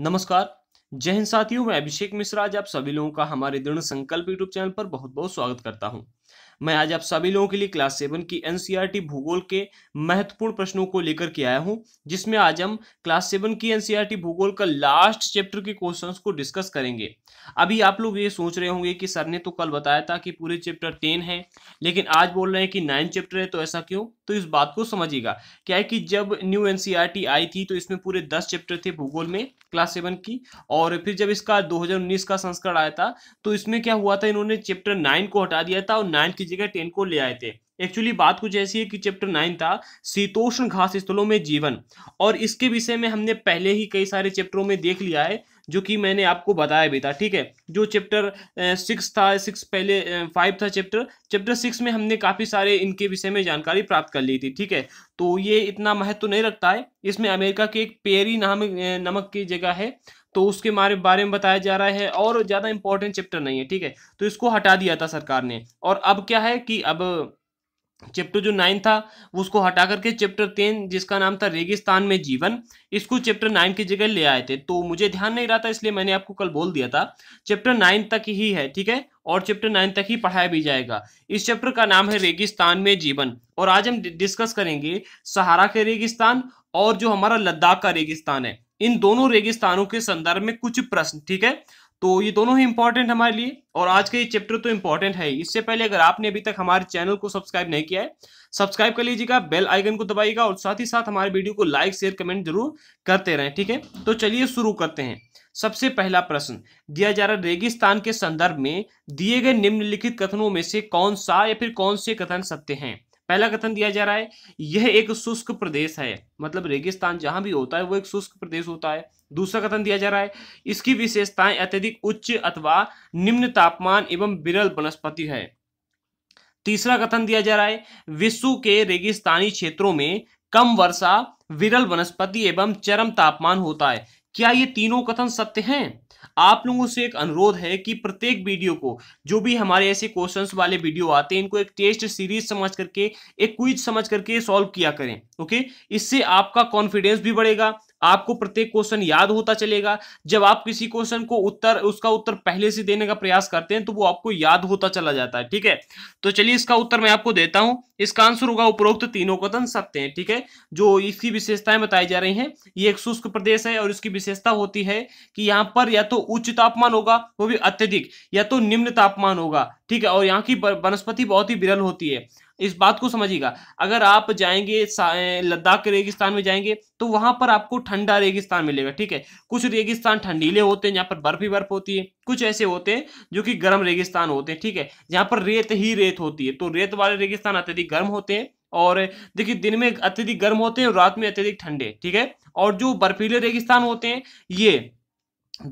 नमस्कार जय हिंद साथियों मैं अभिषेक मिश्रा आज आप सभी लोगों का हमारे दृढ़ संकल्प यूट्यूब चैनल पर बहुत बहुत स्वागत करता हूं मैं आज आप सभी लोगों के लिए क्लास सेवन की एनसीईआरटी भूगोल के महत्वपूर्ण प्रश्नों को लेकर के आया हूं जिसमें आज हम क्लास सेवन की एनसीईआरटी भूगोल का लास्ट चैप्टर के क्वेश्चंस को डिस्कस करेंगे अभी आप लोग ये सोच रहे होंगे कि सर ने तो कल बताया था कि पूरे चैप्टर टेन है लेकिन आज बोल रहे हैं कि नाइन चैप्टर है तो ऐसा क्यों तो इस बात को समझिएगा क्या है कि जब न्यू एनसीईआरटी e आई थी तो इसमें पूरे दस चैप्टर थे भूगोल में क्लास सेवन की और फिर जब इसका 2019 का संस्करण आया था तो इसमें क्या हुआ था इन्होंने चैप्टर नाइन को हटा दिया था और नाइन की जगह टेन को ले आए थे एक्चुअली बात कुछ ऐसी है कि चैप्टर नाइन था शीतोष्ण घास स्थलों में जीवन और इसके विषय में हमने पहले ही कई सारे चैप्टरों में देख लिया है जो कि मैंने आपको बताया भी था ठीक है जो चैप्टर सिक्स था सिक्स पहले फाइव था चैप्टर चैप्टर सिक्स में हमने काफ़ी सारे इनके विषय में जानकारी प्राप्त कर ली थी ठीक है तो ये इतना महत्व तो नहीं रखता है इसमें अमेरिका के एक पेरी नाम नमक की जगह है तो उसके मारे बारे में बताया जा रहा है और ज़्यादा इंपॉर्टेंट चैप्टर नहीं है ठीक है तो इसको हटा दिया था सरकार ने और अब क्या है कि अब चैप्टर जो नाइन था उसको हटा करके चैप्टर टेन जिसका नाम था रेगिस्तान में जीवन इसको चैप्टर नाइन की जगह ले आए थे तो मुझे ध्यान नहीं रहा था इसलिए मैंने आपको कल बोल दिया था चैप्टर नाइन तक ही है ठीक है और चैप्टर नाइन तक ही पढ़ाया भी जाएगा इस चैप्टर का नाम है रेगिस्तान में जीवन और आज हम डिस्कस करेंगे सहारा के रेगिस्तान और जो हमारा लद्दाख का रेगिस्तान है इन दोनों रेगिस्तानों के संदर्भ में कुछ प्रश्न ठीक है तो ये दोनों ही इंपॉर्टेंट हमारे लिए और आज का ये चैप्टर तो इंपॉर्टेंट है इससे पहले अगर आपने अभी तक हमारे चैनल को सब्सक्राइब नहीं किया है सब्सक्राइब कर लीजिएगा बेल आइकन को दबाइएगा और साथ ही साथ हमारे वीडियो को लाइक शेयर कमेंट जरूर करते रहें ठीक है तो चलिए शुरू करते हैं सबसे पहला प्रश्न दिया जा रहा रेगिस्तान के संदर्भ में दिए गए निम्नलिखित कथनों में से कौन सा या फिर कौन से कथन सत्य हैं पहला कथन दिया जा रहा है यह एक शुष्क प्रदेश है मतलब रेगिस्तान जहां भी होता है वो एक शुष्क प्रदेश होता है दूसरा कथन दिया जा रहा है इसकी विशेषताएं अत्यधिक उच्च अथवा निम्न तापमान एवं विरल वनस्पति है तीसरा कथन दिया जा रहा है विश्व के रेगिस्तानी क्षेत्रों में कम वर्षा विरल वनस्पति एवं चरम तापमान होता है क्या ये तीनों कथन सत्य हैं आप लोगों से एक अनुरोध है कि प्रत्येक वीडियो को जो भी हमारे ऐसे क्वेश्चंस वाले वीडियो आते हैं इनको एक टेस्ट सीरीज समझ करके एक क्विज समझ करके सॉल्व किया करें ओके इससे आपका कॉन्फिडेंस भी बढ़ेगा आपको प्रत्येक क्वेश्चन याद होता चलेगा जब आप किसी क्वेश्चन को उत्तर उसका उत्तर पहले से देने का प्रयास करते हैं तो वो आपको याद होता चला जाता है ठीक है तो चलिए इसका उत्तर मैं आपको देता हूं इसका आंसर होगा उपरोक्त तीनों कथन सत्य है ठीक है जो इसकी विशेषताएं बताई जा रही है ये एक शुष्क प्रदेश है और इसकी विशेषता होती है कि यहाँ पर या तो उच्च तापमान होगा वो भी अत्यधिक या तो निम्न तापमान होगा ठीक है और यहाँ की वनस्पति बहुत ही विरल होती है इस बात को समझिएगा अगर आप जाएंगे लद्दाख के रेगिस्तान में जाएंगे तो वहां पर आपको ठंडा रेगिस्तान मिलेगा ठीक है कुछ रेगिस्तान ठंडीले होते हैं जहाँ पर बर्फ ही बर्फ होती है कुछ ऐसे होते हैं जो कि गर्म रेगिस्तान होते हैं ठीक है जहाँ पर रेत ही रेत होती है तो रेत वाले रेगिस्तान अत्यधिक गर्म होते हैं और देखिए दिन में अत्यधिक गर्म होते हैं और रात में अत्यधिक ठंडे ठीक है और जो बर्फीले रेगिस्तान होते हैं ये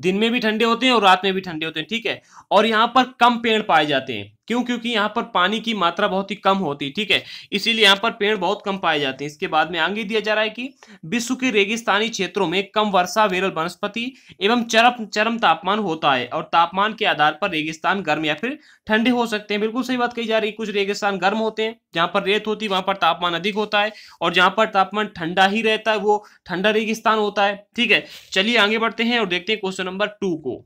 दिन में भी ठंडे होते हैं और रात में भी ठंडे होते हैं ठीक है और यहाँ पर कम पेड़ पाए जाते हैं क्यों क्योंकि यहाँ पर पानी की मात्रा बहुत ही कम होती है ठीक है इसीलिए यहाँ पर पेड़ बहुत कम पाए जाते हैं इसके बाद में आगे दिया जा रहा है कि विश्व के रेगिस्तानी क्षेत्रों में कम वर्षा विरल वनस्पति एवं चरम चरम तापमान होता है और तापमान के आधार पर रेगिस्तान गर्म या फिर ठंडे हो सकते हैं बिल्कुल सही बात कही जा रही है कुछ रेगिस्तान गर्म होते हैं जहाँ पर रेत होती है वहाँ पर तापमान अधिक होता है और जहाँ पर तापमान ठंडा ही रहता है वो ठंडा रेगिस्तान होता है ठीक है चलिए आगे बढ़ते हैं और देखते हैं क्वेश्चन नंबर टू को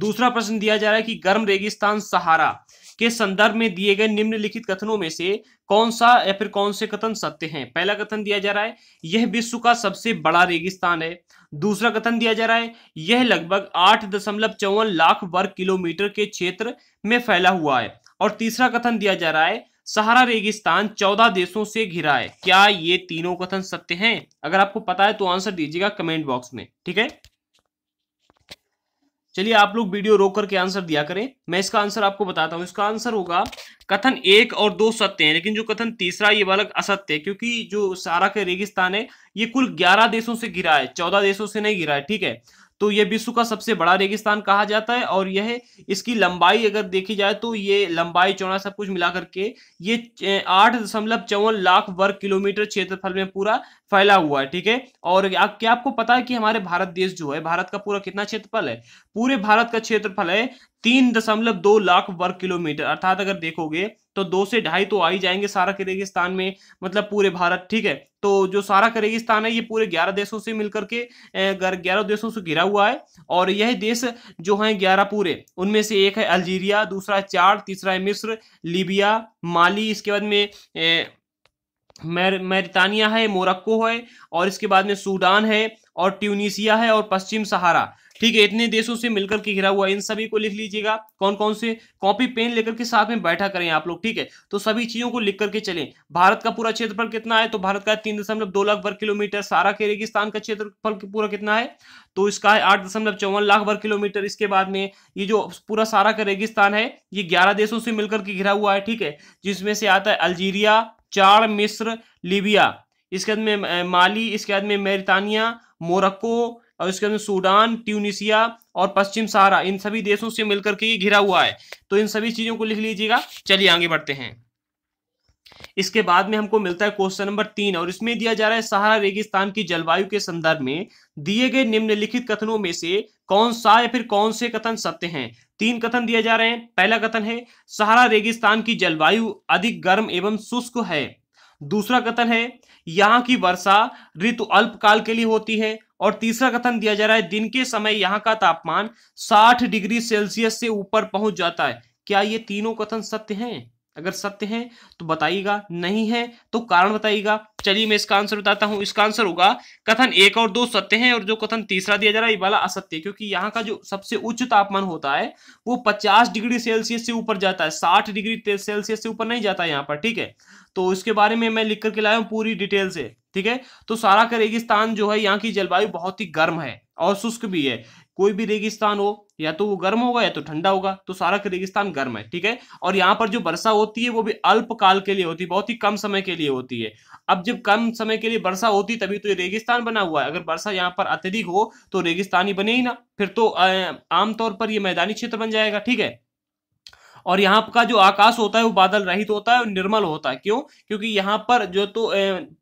दूसरा प्रश्न दिया जा रहा है कि गर्म रेगिस्तान सहारा के संदर्भ में दिए गए निम्नलिखित कथनों में से कौन सा या फिर कौन से कथन सत्य हैं पहला कथन दिया जा रहा है यह विश्व का सबसे बड़ा रेगिस्तान है दूसरा कथन दिया जा रहा है यह लगभग आठ दशमलव चौवन लाख वर्ग किलोमीटर के क्षेत्र में फैला हुआ है और तीसरा कथन दिया जा रहा है सहारा रेगिस्तान चौदह देशों से घिरा है क्या ये तीनों कथन सत्य हैं अगर आपको पता है तो आंसर दीजिएगा कमेंट बॉक्स में ठीक है चलिए आप लोग वीडियो रोक करके आंसर दिया करें मैं इसका आंसर आपको बताता हूँ इसका आंसर होगा कथन एक और दो सत्य है लेकिन जो कथन तीसरा ये वाला असत्य है क्योंकि जो सारा के रेगिस्तान है ये कुल ग्यारह देशों से घिरा है चौदह देशों से नहीं घिरा है ठीक है तो यह विश्व का सबसे बड़ा रेगिस्तान कहा जाता है और यह इसकी लंबाई अगर देखी जाए तो ये लंबाई चौड़ा सब कुछ मिला करके ये आठ दशमलव चौवन लाख वर्ग किलोमीटर क्षेत्रफल में पूरा फैला हुआ है ठीक है और आप क्या आपको पता है कि हमारे भारत देश जो है भारत का पूरा कितना क्षेत्रफल है पूरे भारत का क्षेत्रफल है तीन दशमलव दो लाख वर्ग किलोमीटर अर्थात अगर देखोगे तो दो से ढाई तो आ ही जाएंगे सारा के रेगिस्तान में मतलब पूरे भारत ठीक है तो जो सारा करेगिस्तान है ये पूरे ग्यारह देशों से मिलकर के ग्यारह देशों से घिरा हुआ है और यह देश जो है ग्यारह पूरे उनमें से एक है अल्जीरिया दूसरा चार तीसरा है मिस्र लीबिया माली इसके बाद में ए, मैर मैरितानिया है मोरक्को है और इसके बाद में सूडान है और ट्यूनिसिया है और पश्चिम सहारा ठीक है इतने देशों से मिलकर के घिरा हुआ इन सभी को लिख लीजिएगा कौन कौन से कॉपी पेन लेकर के साथ में बैठा करें आप लोग ठीक है तो सभी चीजों को लिख करके चले भारत का पूरा क्षेत्रफल कितना है तो भारत का तीन दशमलव दो लाख वर्ग किलोमीटर सारा के रेगिस्तान का क्षेत्रफल पूरा कितना है तो इसका है आठ दशमलव चौवन लाख वर्ग किलोमीटर इसके बाद में ये जो पूरा सारा का रेगिस्तान है ये ग्यारह देशों से मिलकर के घिरा हुआ है ठीक है जिसमें से आता है अल्जीरिया चार मिस्र लीबिया इसके बाद में माली इसके बाद में मेरितानिया मोरक्को और इसके अंदर सूडान ट्यूनिशिया और पश्चिम सहारा इन सभी देशों से मिलकर के ये घिरा हुआ है तो इन सभी चीजों को लिख लीजिएगा चलिए आगे बढ़ते हैं इसके बाद में हमको मिलता है क्वेश्चन नंबर तीन और इसमें दिया जा रहा है सहारा रेगिस्तान की जलवायु के संदर्भ में दिए गए निम्नलिखित कथनों में से कौन सा या फिर कौन से कथन सत्य हैं तीन कथन दिए जा रहे हैं पहला कथन है सहारा रेगिस्तान की जलवायु अधिक गर्म एवं शुष्क है दूसरा कथन है यहाँ की वर्षा ऋतु अल्पकाल के लिए होती है और तीसरा कथन दिया जा रहा है दिन के समय यहाँ का तापमान 60 डिग्री सेल्सियस से ऊपर पहुंच जाता है क्या ये तीनों कथन सत्य हैं अगर सत्य है तो बताइएगा नहीं है तो कारण बताइएगा चलिए मैं इसका आंसर बताता हूं इसका आंसर होगा कथन एक और दो सत्य हैं और जो कथन तीसरा दिया जा रहा है ये वाला असत्य क्योंकि यहाँ का जो सबसे उच्च तापमान होता है वो 50 डिग्री सेल्सियस से ऊपर जाता है 60 डिग्री सेल्सियस से ऊपर नहीं जाता है यहाँ पर ठीक है तो उसके बारे में मैं लिख करके लाया हूँ पूरी डिटेल से ठीक है तो सारा का रेगिस्तान जो है यहाँ की जलवायु बहुत ही गर्म है और शुष्क भी है कोई भी रेगिस्तान हो या तो वो गर्म होगा या तो ठंडा होगा तो सारा रेगिस्तान गर्म है ठीक है और यहाँ पर जो वर्षा होती है वो भी अल्पकाल के लिए होती है बहुत ही कम समय के लिए होती है अब जब कम समय के लिए वर्षा होती तभी तो ये रेगिस्तान बना हुआ है अगर वर्षा यहाँ पर अत्यधिक हो तो रेगिस्तान ही बने ही ना फिर तो आमतौर पर यह मैदानी क्षेत्र बन जाएगा ठीक है और यहाँ का जो आकाश होता है वो बादल रहित होता है और निर्मल होता है क्यों क्योंकि यहाँ पर जो तो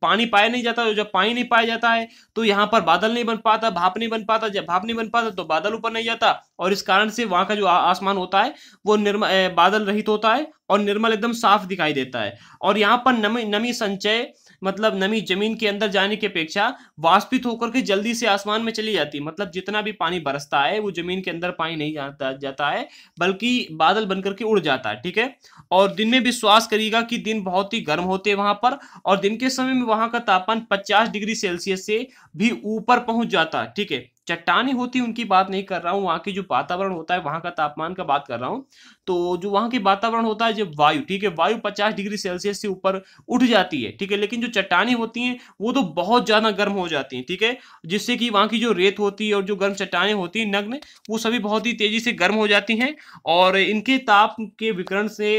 पानी पाया नहीं जाता जब पानी नहीं पाया जाता है तो यहाँ पर बादल नहीं बन पाता भाप नहीं बन पाता जब भाप नहीं बन पाता तो बादल ऊपर नहीं जाता और इस कारण से वहाँ का जो आसमान होता है वो निर्मल बादल रहित होता है और निर्मल एकदम साफ दिखाई देता है और यहाँ पर नमी नमी संचय मतलब नमी जमीन के अंदर जाने की अपेक्षा वाष्पित होकर के जल्दी से आसमान में चली जाती है मतलब जितना भी पानी बरसता है वो जमीन के अंदर पानी नहीं जाता जाता है बल्कि बादल बनकर के उड़ जाता है ठीक है और दिन में विश्वास करिएगा कि दिन बहुत ही गर्म होते हैं वहां पर और दिन के समय में वहां का तापमान पचास डिग्री सेल्सियस से भी ऊपर पहुंच जाता है ठीक है चट्टाने होती उनकी बात नहीं कर रहा हूँ वहाँ की जो वातावरण होता है वहाँ का तापमान का बात कर रहा हूँ तो जो वहाँ की वातावरण होता है जब वायु ठीक है वायु पचास डिग्री सेल्सियस से ऊपर उठ जाती है ठीक है लेकिन जो चट्टानी होती हैं वो तो बहुत ज़्यादा गर्म हो जाती हैं ठीक है जिससे कि वहाँ की जो रेत होती है और जो गर्म चट्टाने होती हैं नग्न वो सभी बहुत ही तेज़ी से गर्म हो जाती हैं और इनके ताप के विकरण से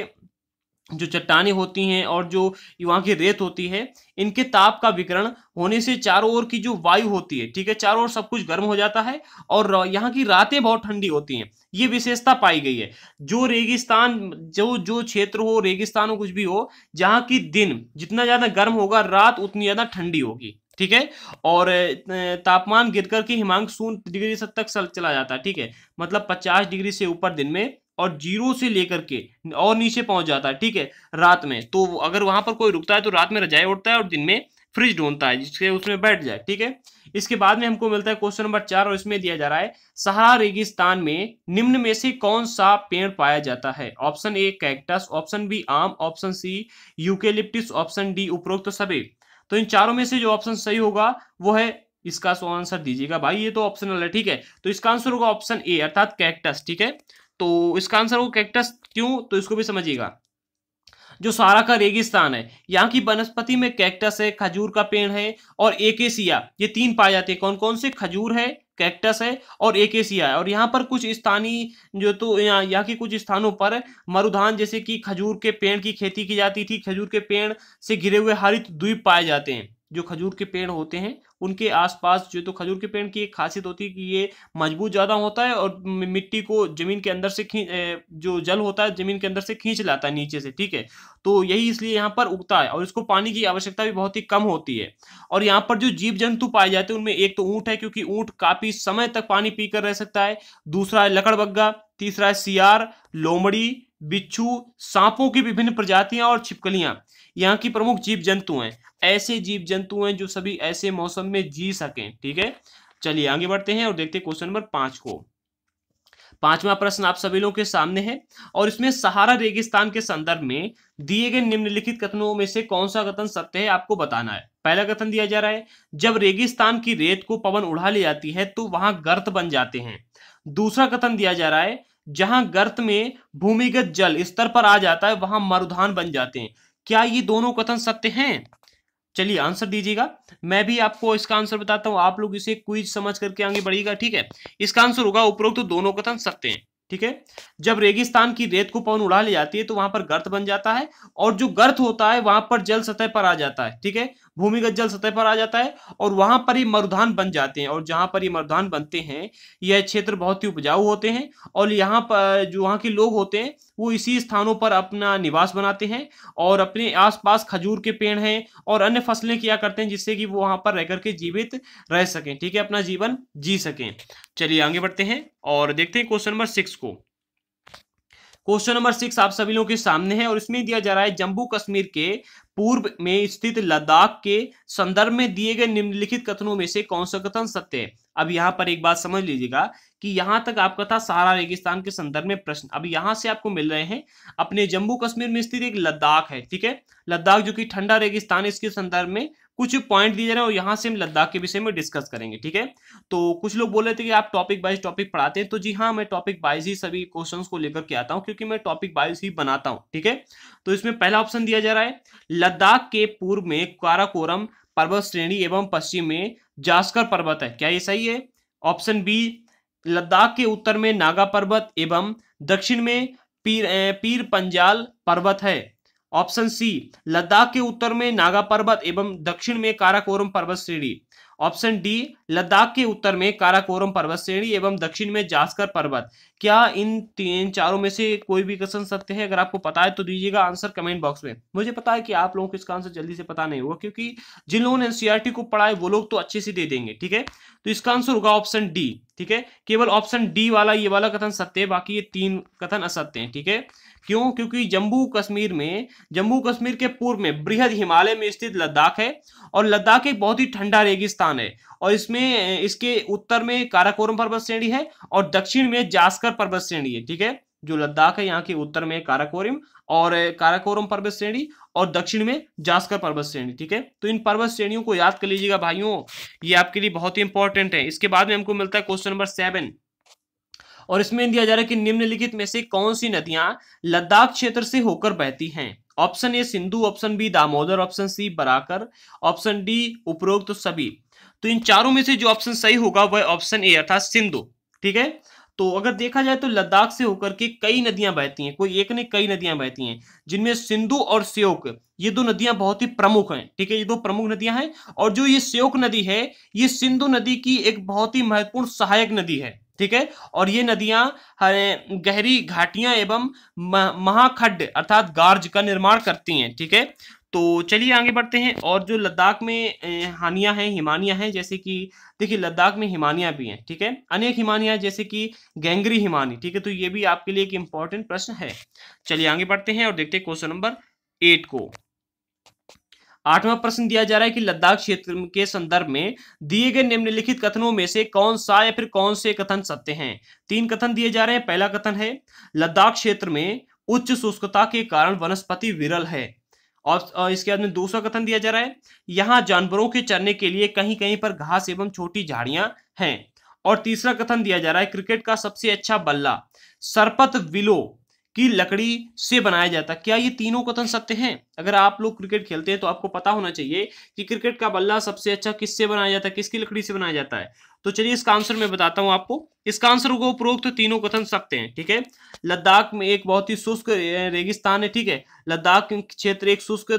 जो चट्टाने होती हैं और जो वहाँ की रेत होती है इनके ताप का विकरण होने से चारों ओर की जो वायु होती है ठीक है चारों ओर सब कुछ गर्म हो जाता है और यहाँ की रातें बहुत ठंडी होती हैं ये विशेषता पाई गई है जो रेगिस्तान जो जो क्षेत्र हो रेगिस्तान हो कुछ भी हो जहाँ की दिन जितना ज़्यादा गर्म होगा रात उतनी ज़्यादा ठंडी होगी ठीक है और तापमान गिर करके हिमांक शून्य डिग्री तक चला जाता है ठीक है मतलब पचास डिग्री से ऊपर दिन में और जीरो से लेकर के और नीचे पहुंच जाता है ठीक है रात में तो अगर वहां पर कोई रुकता है तो रात में रजाई उठता है और दिन में फ्रिज ढूंढता है जिसके उसमें बैठ जाए ठीक है इसके बाद में हमको मिलता है क्वेश्चन नंबर चार और इसमें दिया जा रहा है सहारा रेगिस्तान में निम्न में से कौन सा पेड़ पाया जाता है option A cactus option B आम option C eucalyptus option D उपरोक्त तो सबे तो इन चारों में से जो ऑप्शन सही होगा वो है इसका सो आंसर दीजिएगा भाई ये तो ऑप्शनल है ठीक है तो इसका आंसर होगा ऑप्शन ए अर्थात कैक्टस ठीक है तो इसका आंसर होगा कैक्टस क्यों तो इसको भी समझिएगा जो सारा का रेगिस्तान है यहाँ की वनस्पति में कैक्टस है खजूर का पेड़ है और एकेसिया ये तीन पाए जाते हैं कौन कौन से खजूर है कैक्टस है और एकेसिया है और यहाँ पर कुछ स्थानीय जो तो यहाँ यहाँ के कुछ स्थानों पर मरुधान जैसे कि खजूर के पेड़ की खेती की जाती थी खजूर के पेड़ से घिरे हुए हरित द्वीप पाए जाते हैं जो खजूर के पेड़ होते हैं उनके आसपास जो तो खजूर के पेड़ की एक खासियत होती है कि ये मजबूत ज़्यादा होता है और मिट्टी को ज़मीन के अंदर से जो जल होता है ज़मीन के अंदर से खींच लाता है नीचे से ठीक है तो यही इसलिए यहाँ पर उगता है और इसको पानी की आवश्यकता भी बहुत ही कम होती है और यहाँ पर जो जीव जंतु पाए जाते हैं उनमें एक तो ऊँट है क्योंकि ऊँट काफ़ी समय तक पानी पी रह सकता है दूसरा है लकड़बग्गा तीसरा है सियार लोमड़ी बिच्छू सांपों की विभिन्न प्रजातियां और छिपकलियां यहाँ की प्रमुख जीव जंतु हैं ऐसे जीव जंतु हैं जो सभी ऐसे मौसम में जी सकें ठीक है चलिए आगे बढ़ते हैं और देखते हैं क्वेश्चन नंबर पांच को पांचवा प्रश्न आप सभी लोगों के सामने है और इसमें सहारा रेगिस्तान के संदर्भ में दिए गए निम्नलिखित कथनों में से कौन सा कथन सत्य है आपको बताना है पहला कथन दिया जा रहा है जब रेगिस्तान की रेत को पवन उड़ा ले जाती है तो वहां गर्त बन जाते हैं दूसरा कथन दिया जा रहा है जहां गर्त में भूमिगत जल स्तर पर आ जाता है वहां मरुधान बन जाते हैं क्या ये दोनों कथन सत्य हैं चलिए आंसर दीजिएगा मैं भी आपको इसका आंसर बताता हूं आप लोग इसे क्विज समझ करके आगे बढ़िएगा ठीक है इसका आंसर होगा उपरोक्त तो दोनों कथन सत्य हैं ठीक है जब रेगिस्तान की रेत को पवन उड़ा ले जाती है तो वहां पर गर्त बन जाता है और जो गर्त होता है वहां पर जल सतह पर आ जाता है ठीक है भूमिगत जल सतह पर आ जाता है और वहां पर ही मरुधान बन जाते हैं और जहां पर ये मरुधान बनते हैं यह क्षेत्र बहुत ही उपजाऊ होते हैं और यहाँ पर जो वहाँ के लोग होते हैं वो इसी स्थानों पर अपना निवास बनाते हैं और अपने आसपास खजूर के पेड़ हैं और अन्य फसलें किया करते हैं जिससे कि वो वहाँ पर रह करके जीवित रह सकें ठीक है अपना जीवन जी सकें चलिए आगे बढ़ते हैं और देखते हैं क्वेश्चन नंबर सिक्स को क्वेश्चन नंबर सिक्स आप सभी लोगों के सामने है और इसमें दिया जा रहा है जम्मू कश्मीर के पूर्व में स्थित लद्दाख के संदर्भ में दिए गए निम्नलिखित कथनों में से कौन सा कथन सत्य है अब यहाँ पर एक बात समझ लीजिएगा कि यहाँ तक आपका था सहारा रेगिस्तान के संदर्भ में प्रश्न अब यहाँ से आपको मिल रहे हैं अपने जम्मू कश्मीर में स्थित एक लद्दाख है ठीक है लद्दाख जो कि ठंडा रेगिस्तान इसके संदर्भ में कुछ पॉइंट दिए जा रहे हैं और यहाँ से हम लद्दाख के विषय में डिस्कस करेंगे ठीक है तो कुछ लोग बोल रहे थे कि आप टॉपिक वाइज टॉपिक पढ़ाते हैं तो जी हाँ मैं टॉपिक वाइज ही सभी क्वेश्चन को लेकर के आता हूँ क्योंकि मैं टॉपिक वाइज ही बनाता हूँ ठीक है तो इसमें पहला ऑप्शन दिया जा रहा है लद्दाख के पूर्व में काराकोरम पर्वत श्रेणी एवं पश्चिम में जास्कर पर्वत है क्या ये सही है ऑप्शन बी लद्दाख के उत्तर में नागा पर्वत एवं दक्षिण में पीर पीर पंजाल पर्वत है ऑप्शन सी लद्दाख के उत्तर में नागा पर्वत एवं दक्षिण में काराकोरम पर्वत श्रेणी ऑप्शन डी लद्दाख के उत्तर में काराकोरम पर्वत श्रेणी एवं दक्षिण में जास्कर पर्वत क्या इन तीन चारों में से कोई भी क्वेश्चन सत्य है अगर आपको पता है तो दीजिएगा आंसर कमेंट बॉक्स में मुझे पता है कि आप लोगों को इसका आंसर जल्दी से पता नहीं होगा क्योंकि जिन लोगों ने एनसीआरटी को पढ़ा है वो लोग तो अच्छे से दे देंगे ठीक है तो इसका आंसर होगा ऑप्शन डी ठीक है केवल ऑप्शन डी वाला ये वाला कथन सत्य है बाकी ये तीन कथन असत्य है ठीक है क्यों क्योंकि जम्मू कश्मीर में जम्मू कश्मीर के पूर्व में बृहद हिमालय में स्थित लद्दाख है और लद्दाख एक बहुत ही ठंडा रेगिस्तान है और इसमें में इसके उत्तर में काराकोरम पर्वत श्रेणी है और दक्षिण में जास्कर पर्वत श्रेणी है ठीक है जो लद्दाख है यहाँ के उत्तर में काराकोरम और काराकोरम पर्वत श्रेणी और दक्षिण में जास्कर पर्वत श्रेणी ठीक है तो इन पर्वत श्रेणियों को याद कर लीजिएगा भाइयों ये आपके लिए बहुत ही इंपॉर्टेंट है इसके बाद में हमको मिलता है क्वेश्चन नंबर सेवन और इसमें दिया जा रहा है कि निम्नलिखित में से कौन सी नदियां लद्दाख क्षेत्र से होकर बहती हैं option A Sindhu option B Damodar option C Barakar option D उपरोक्त तो सभी तो इन चारों में से जो ऑप्शन सही होगा वह ऑप्शन ए अर्थात सिंधु ठीक है तो अगर देखा जाए तो लद्दाख से होकर के कई नदियां बहती हैं कोई एक ने कई नदियां बहती हैं जिनमें सिंधु और सेोक ये दो नदियां बहुत ही प्रमुख हैं ठीक है ये दो प्रमुख नदियां हैं और जो ये सेोक नदी है ये सिंधु नदी की एक बहुत ही महत्वपूर्ण सहायक नदी है ठीक है और ये नदियां गहरी घाटियां एवं महाखड्ड अर्थात गार्ज का निर्माण करती हैं ठीक है तो चलिए आगे बढ़ते हैं और जो लद्दाख में हानियाँ हैं हिमानियाँ हैं जैसे कि देखिए लद्दाख में हिमानियाँ भी हैं ठीक है अनेक हिमानियाँ जैसे कि गैंगरी हिमानी ठीक है तो ये भी आपके लिए एक इम्पॉर्टेंट प्रश्न है चलिए आगे बढ़ते हैं और देखते हैं क्वेश्चन नंबर एट को आठवां प्रश्न दिया जा रहा है कि लद्दाख क्षेत्र के संदर्भ में दिए गए निम्नलिखित कथनों में से कौन सा या फिर कौन से कथन सत्य हैं तीन कथन दिए जा रहे हैं पहला कथन है लद्दाख क्षेत्र में उच्च शुष्कता के कारण वनस्पति विरल है और इसके बाद में दूसरा कथन दिया जा रहा है यहाँ जानवरों के चरने के लिए कहीं कहीं पर घास एवं छोटी झाड़ियां हैं और तीसरा कथन दिया जा रहा है क्रिकेट का सबसे अच्छा बल्ला सरपत विलो की लकड़ी से बनाया जाता क्या ये तीनों कथन सत्य हैं अगर आप लोग क्रिकेट खेलते हैं तो आपको पता होना चाहिए कि क्रिकेट का बल्ला सबसे अच्छा किससे बनाया जाता है किसकी लकड़ी से बनाया जाता है तो चलिए इसका आंसर मैं बताता हूँ आपको इसका आंसर होगा उपरोक्त तो तीनों कथन सकते हैं ठीक है लद्दाख में एक बहुत ही शुष्क रेगिस्तान है ठीक है लद्दाख क्षेत्र एक शुष्क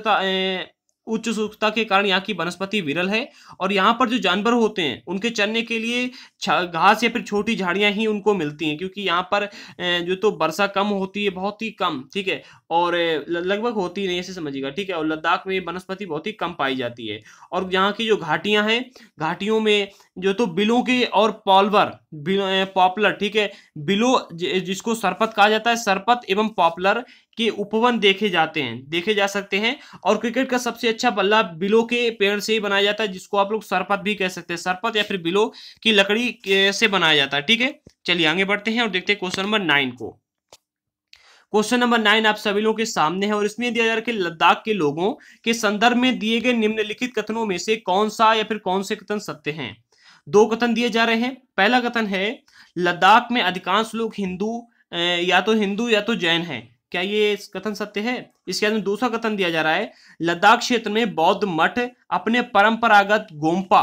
उच्च सूक्षता के कारण यहाँ की वनस्पति विरल है और यहाँ पर जो जानवर होते हैं उनके चरने के लिए घास या फिर छोटी झाड़ियाँ ही उनको मिलती हैं क्योंकि यहाँ पर जो तो वर्षा कम होती है बहुत ही कम ठीक है और लगभग होती नहीं ऐसे समझिएगा ठीक है और लद्दाख में वनस्पति बहुत ही कम पाई जाती है और यहाँ की जो घाटियाँ हैं घाटियों में जो तो बिलों के और पॉलवर पॉपुलर ठीक है बिलो जिसको सरपत कहा जाता है सरपत एवं पॉपुलर के उपवन देखे जाते हैं देखे जा सकते हैं और क्रिकेट का सबसे अच्छा बल्ला बिलो के पेड़ से ही बनाया जाता है जिसको आप लोग सरपत भी कह सकते हैं सरपत या फिर बिलो की लकड़ी से बनाया जाता है ठीक है चलिए आगे बढ़ते हैं और देखते हैं क्वेश्चन नंबर नाइन को क्वेश्चन नंबर नाइन आप सभी लोगों के सामने है और इसमें दिया जा रहा है कि लद्दाख के लोगों के संदर्भ में दिए गए निम्नलिखित कथनों में से कौन सा या फिर कौन से कथन सत्य हैं दो कथन दिए जा रहे हैं पहला कथन है लद्दाख में अधिकांश लोग हिंदू या तो हिंदू या तो जैन हैं क्या ये कथन सत्य है इसके बाद में दूसरा कथन दिया जा रहा है लद्दाख क्षेत्र में बौद्ध मठ अपने परंपरागत गोम्पा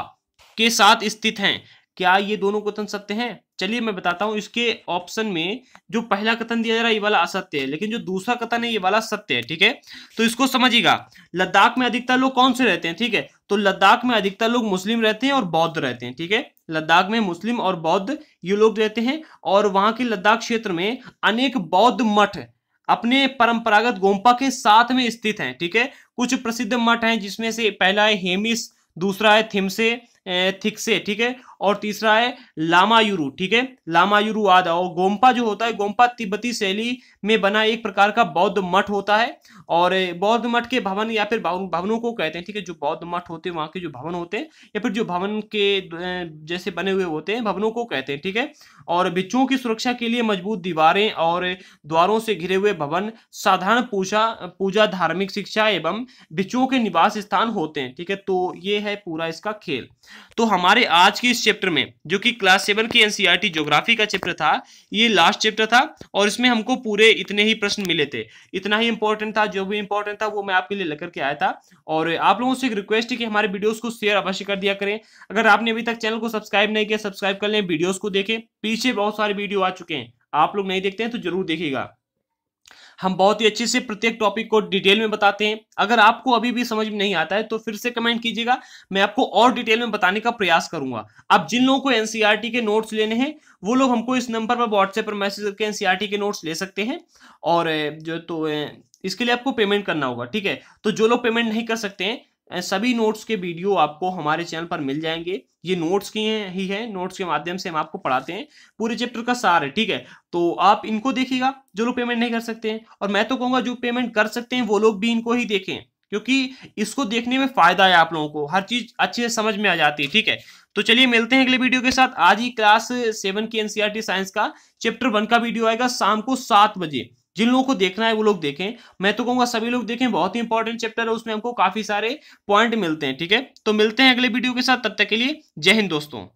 के साथ स्थित हैं क्या ये दोनों कथन सत्य हैं चलिए मैं बताता हूं इसके ऑप्शन में जो पहला कथन दिया जा रहा है ये वाला असत्य है लेकिन जो दूसरा कथन है ये वाला सत्य है ठीक है तो इसको समझिएगा लद्दाख में अधिकतर लोग कौन से रहते हैं ठीक है तो लद्दाख में अधिकतर लोग मुस्लिम रहते हैं और बौद्ध रहते हैं ठीक है लद्दाख में मुस्लिम और बौद्ध ये लोग रहते हैं और वहां के लद्दाख क्षेत्र में अनेक बौद्ध मठ अपने परंपरागत गोम्पा के साथ में स्थित हैं ठीक है कुछ प्रसिद्ध मठ हैं जिसमें से पहला है हेमिस दूसरा है थिमसे थिक्से ठीक है और तीसरा है लामायुरु ठीक है लामायुरु आदा और गोम्पा जो होता है गोम्पा तिब्बती शैली में बना एक प्रकार का बौद्ध मठ होता है और बौद्ध मठ के भवन या फिर भवनों को कहते हैं ठीक है जो बौद्ध मठ होते हैं वहाँ के जो भवन होते हैं या फिर जो भवन के जैसे बने हुए होते हैं भवनों को कहते हैं ठीक है और भिक्षुओं की सुरक्षा के लिए मजबूत दीवारें और द्वारों से घिरे हुए भवन साधारण पूजा पूजा धार्मिक शिक्षा एवं भिक्षुओं के निवास स्थान होते हैं ठीक है तो ये है पूरा इसका खेल तो हमारे आज के इस चैप्टर में जो कि क्लास सेवन की एनसीईआरटी ज्योग्राफी e का चैप्टर था ये लास्ट चैप्टर था और इसमें हमको पूरे इतने ही प्रश्न मिले थे इतना ही इंपॉर्टेंट था जो भी इंपॉर्टेंट था वो मैं आपके लिए लेकर के आया था और आप लोगों से एक रिक्वेस्ट है कि हमारे वीडियोज को शेयर अवश्य कर दिया करें अगर आपने अभी तक चैनल को सब्सक्राइब नहीं किया सब्सक्राइब कर लें वीडियोज को देखें पीछे बहुत सारे वीडियो आ चुके हैं आप लोग नहीं देखते हैं तो जरूर देखिएगा हम बहुत ही अच्छे से प्रत्येक टॉपिक को डिटेल में बताते हैं अगर आपको अभी भी समझ में नहीं आता है तो फिर से कमेंट कीजिएगा मैं आपको और डिटेल में बताने का प्रयास करूंगा अब जिन लोगों को एनसीईआरटी e के नोट्स लेने हैं वो लोग हमको इस नंबर पर व्हाट्सएप पर मैसेज करके एनसीईआरटी e के नोट्स ले सकते हैं और जो तो इसके लिए आपको पेमेंट करना होगा ठीक है तो जो लोग पेमेंट नहीं कर सकते हैं सभी नोट्स के वीडियो आपको हमारे चैनल पर मिल जाएंगे ये नोट्स के ही है नोट्स के माध्यम से हम आपको पढ़ाते हैं पूरे चैप्टर का सार है ठीक है तो आप इनको देखिएगा जो लोग पेमेंट नहीं कर सकते हैं और मैं तो कहूँगा जो पेमेंट कर सकते हैं वो लोग भी इनको ही देखें क्योंकि इसको देखने में फायदा है आप लोगों को हर चीज अच्छे से समझ में आ जाती है ठीक है तो चलिए मिलते हैं अगले वीडियो के साथ आज ही क्लास सेवन की एनसीईआरटी साइंस e का चैप्टर वन का वीडियो आएगा शाम को सात बजे जिन लोगों को देखना है वो लोग देखें मैं तो कहूंगा सभी लोग देखें बहुत ही इंपॉर्टेंट चैप्टर है उसमें हमको काफी सारे पॉइंट मिलते हैं ठीक है तो मिलते हैं अगले वीडियो के साथ तब तक के लिए जय हिंद दोस्तों